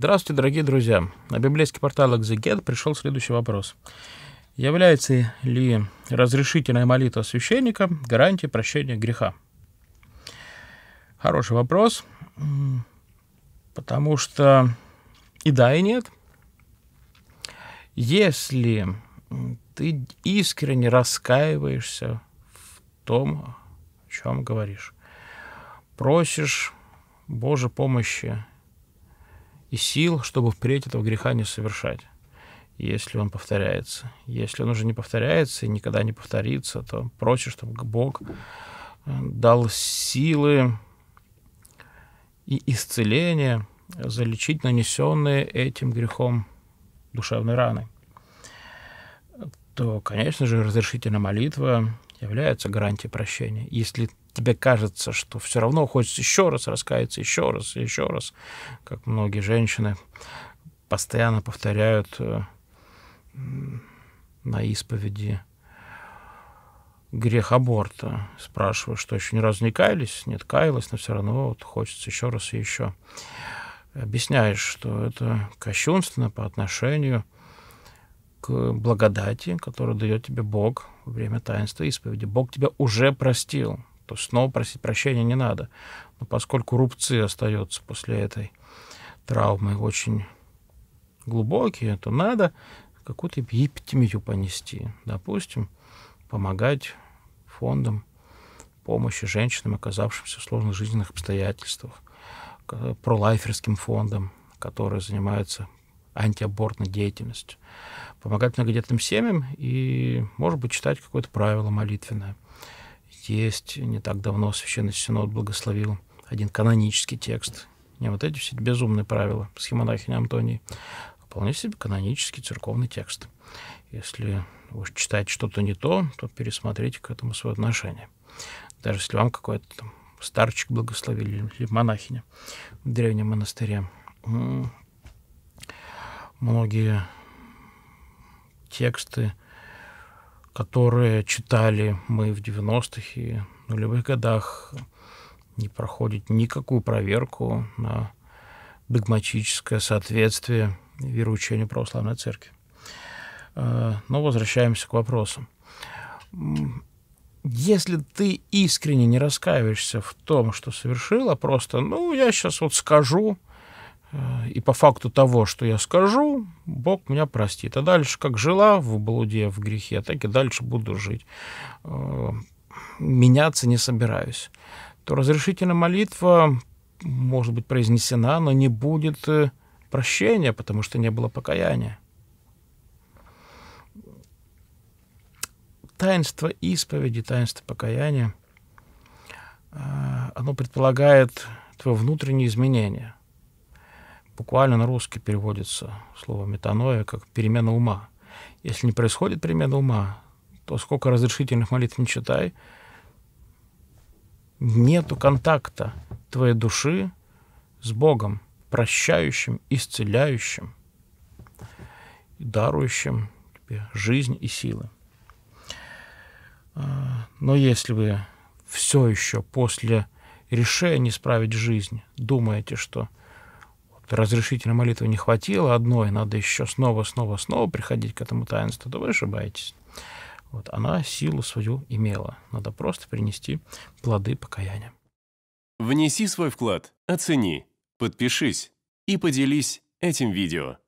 Здравствуйте, дорогие друзья. На библейский портал «Экзегет» пришел следующий вопрос. Является ли разрешительная молитва священника гарантией прощения греха? Хороший вопрос, потому что и да, и нет. Если ты искренне раскаиваешься в том, о чем говоришь, просишь Божьей помощи и сил, чтобы впредь этого греха не совершать, если он повторяется. Если он уже не повторяется и никогда не повторится, то проще, чтобы Бог э, дал силы и исцеление залечить нанесенные этим грехом душевные раны, то, конечно же, разрешительная молитва являются гарантией прощения. Если тебе кажется, что все равно хочется еще раз раскаяться, еще раз, еще раз, как многие женщины постоянно повторяют э, на исповеди грех аборта. Спрашиваю, что еще ни разу не каялись? Нет, каялась, но все равно вот хочется еще раз и еще. Объясняешь, что это кощунственно по отношению к благодати, которую дает тебе Бог во время таинства исповеди, Бог тебя уже простил. То снова просить прощения не надо. Но поскольку рубцы остаются после этой травмы очень глубокие, то надо какую-то епитемию понести. Допустим, помогать фондам помощи женщинам, оказавшимся в сложных жизненных обстоятельствах, пролайферским фондам, которые занимаются антиабортной деятельностью. Помогать многодетным семьям и, может быть, читать какое-то правило молитвенное. Есть не так давно Священный Синод благословил один канонический текст. Не вот эти все безумные правила схемонахини Антонии, а вполне себе канонический церковный текст. Если вы читаете что-то не то, то пересмотрите к этому свое отношение. Даже если вам какой-то там старчик благословили, или монахиня в древнем монастыре многие тексты, которые читали мы в 90-х и нулевых годах, не проходит никакую проверку на догматическое соответствие вероучению православной церкви. А, но возвращаемся к вопросу. Если ты искренне не раскаиваешься в том, что совершила, просто, ну, я сейчас вот скажу, Э, и по факту того, что я скажу, Бог меня простит. А дальше, как жила в блуде, в грехе, так и дальше буду жить. Э, меняться не собираюсь. То разрешительная молитва может быть произнесена, но не будет э, прощения, потому что не было покаяния. Таинство исповеди, таинство покаяния, оно предполагает твое внутреннее изменение – буквально на русский переводится слово метаноя как перемена ума. Если не происходит перемена ума, то сколько разрешительных молитв не читай, нету контакта твоей души с Богом, прощающим, исцеляющим, дарующим тебе жизнь и силы. А, но если вы все еще после решения исправить жизнь думаете, что разрешительной молитвы не хватило одной, надо еще снова, снова, снова приходить к этому таинству, то вы ошибаетесь. Вот, она силу свою имела. Надо просто принести плоды покаяния. Внеси свой вклад, оцени, подпишись и поделись этим видео.